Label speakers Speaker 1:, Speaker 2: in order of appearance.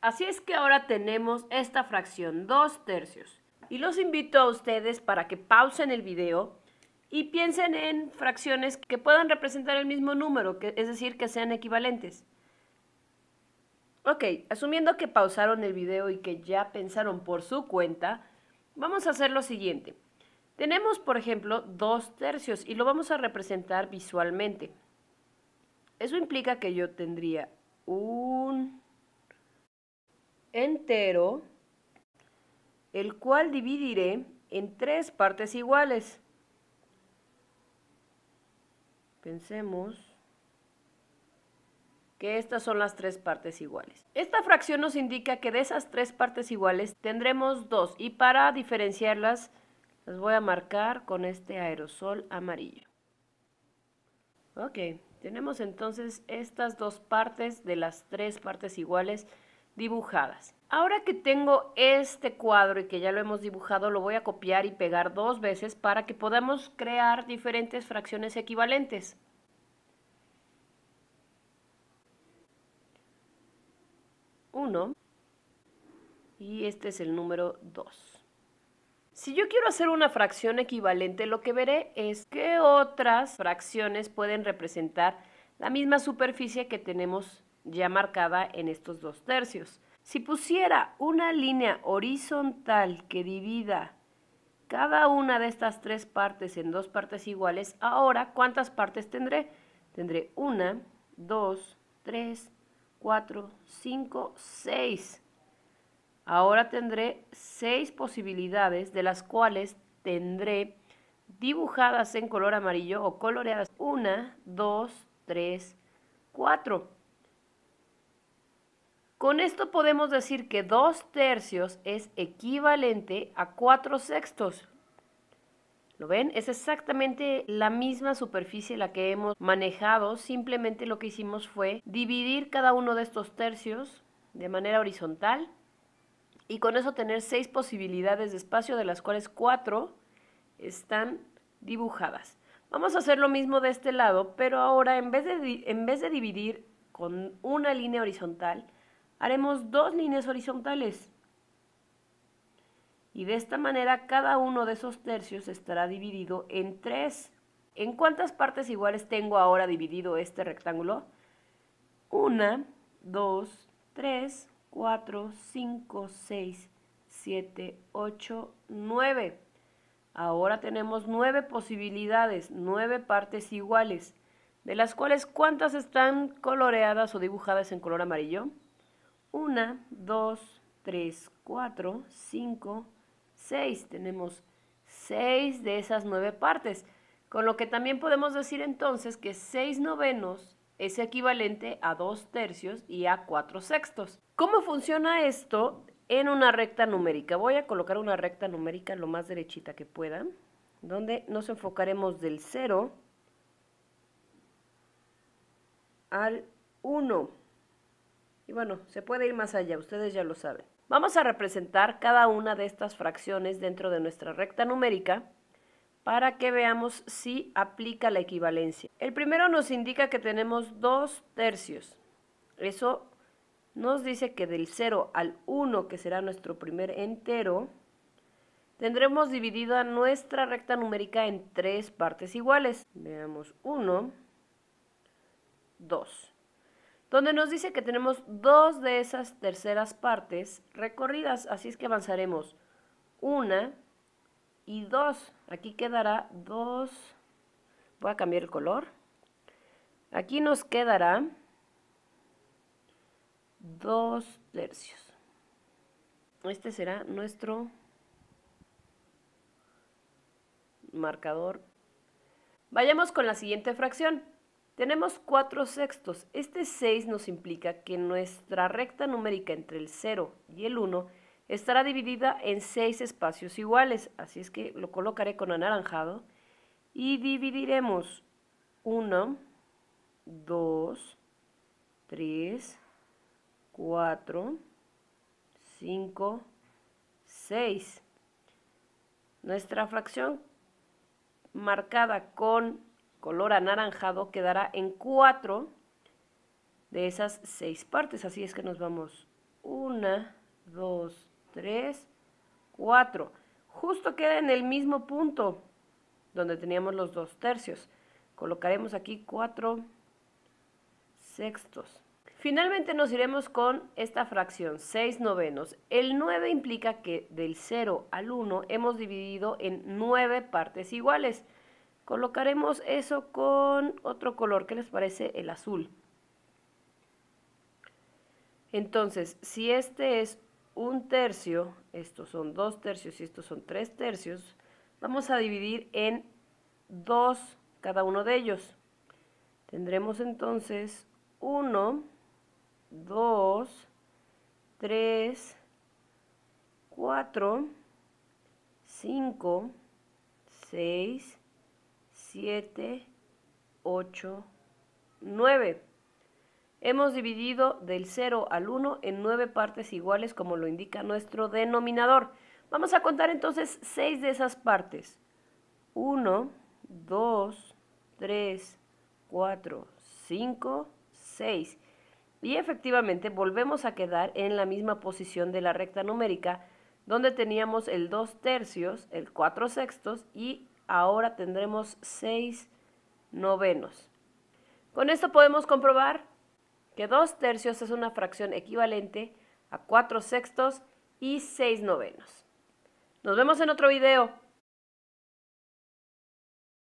Speaker 1: Así es que ahora tenemos esta fracción, dos tercios. Y los invito a ustedes para que pausen el video y piensen en fracciones que puedan representar el mismo número, es decir, que sean equivalentes. Ok, asumiendo que pausaron el video y que ya pensaron por su cuenta, vamos a hacer lo siguiente. Tenemos, por ejemplo, dos tercios y lo vamos a representar visualmente. Eso implica que yo tendría un entero, el cual dividiré en tres partes iguales. Pensemos que estas son las tres partes iguales. Esta fracción nos indica que de esas tres partes iguales tendremos dos y para diferenciarlas las voy a marcar con este aerosol amarillo. Ok, tenemos entonces estas dos partes de las tres partes iguales dibujadas. Ahora que tengo este cuadro y que ya lo hemos dibujado, lo voy a copiar y pegar dos veces para que podamos crear diferentes fracciones equivalentes. 1 Y este es el número 2. Si yo quiero hacer una fracción equivalente, lo que veré es qué otras fracciones pueden representar la misma superficie que tenemos ya marcada en estos dos tercios. Si pusiera una línea horizontal que divida cada una de estas tres partes en dos partes iguales, ahora, ¿cuántas partes tendré? Tendré una, dos, tres, cuatro, cinco, seis. Ahora tendré seis posibilidades, de las cuales tendré dibujadas en color amarillo o coloreadas. Una, dos, tres, cuatro. Con esto podemos decir que 2 tercios es equivalente a 4 sextos. ¿Lo ven? Es exactamente la misma superficie la que hemos manejado, simplemente lo que hicimos fue dividir cada uno de estos tercios de manera horizontal y con eso tener seis posibilidades de espacio, de las cuales cuatro están dibujadas. Vamos a hacer lo mismo de este lado, pero ahora en vez en vez de dividir con una línea horizontal, haremos dos líneas horizontales. Y de esta manera cada uno de esos tercios estará dividido en tres. ¿En cuántas partes iguales tengo ahora dividido este rectángulo? Una, dos, tres, cuatro, cinco, seis, siete, ocho, nueve. Ahora tenemos nueve posibilidades, nueve partes iguales, de las cuales ¿cuántas están coloreadas o dibujadas en color amarillo? 1, 2, 3, 4, 5, 6. Tenemos 6 de esas 9 partes. Con lo que también podemos decir entonces que 6 novenos es equivalente a 2 tercios y a 4 sextos. ¿Cómo funciona esto en una recta numérica? Voy a colocar una recta numérica lo más derechita que pueda, donde nos enfocaremos del 0 al 1. Y bueno, se puede ir más allá, ustedes ya lo saben. Vamos a representar cada una de estas fracciones dentro de nuestra recta numérica para que veamos si aplica la equivalencia. El primero nos indica que tenemos dos tercios. Eso nos dice que del 0 al 1, que será nuestro primer entero, tendremos dividida nuestra recta numérica en tres partes iguales. Veamos 1, 2 donde nos dice que tenemos dos de esas terceras partes recorridas, así es que avanzaremos una y dos. Aquí quedará dos, voy a cambiar el color. Aquí nos quedará dos tercios. Este será nuestro marcador. Vayamos con la siguiente fracción. Tenemos 4 sextos. Este 6 nos implica que nuestra recta numérica entre el 0 y el 1 estará dividida en 6 espacios iguales. Así es que lo colocaré con anaranjado y dividiremos 1, 2, 3, 4, 5, 6. Nuestra fracción marcada con color anaranjado quedará en 4 de esas seis partes. Así es que nos vamos 1, 2, tres, 4, Justo queda en el mismo punto donde teníamos los dos tercios. Colocaremos aquí 4 sextos. Finalmente nos iremos con esta fracción, 6 novenos. El 9 implica que del 0 al 1 hemos dividido en 9 partes iguales. Colocaremos eso con otro color, que les parece? El azul. Entonces, si este es un tercio, estos son dos tercios y estos son tres tercios, vamos a dividir en dos cada uno de ellos. Tendremos entonces 1, 2, 3, 4, 5, 6, 7, 8, 9. Hemos dividido del 0 al 1 en 9 partes iguales como lo indica nuestro denominador. Vamos a contar entonces 6 de esas partes. 1, 2, 3, 4, 5, 6. Y efectivamente volvemos a quedar en la misma posición de la recta numérica donde teníamos el 2 tercios, el 4 sextos y ahora tendremos 6 novenos. Con esto podemos comprobar que 2 tercios es una fracción equivalente a 4 sextos y 6 novenos. Nos vemos en otro video.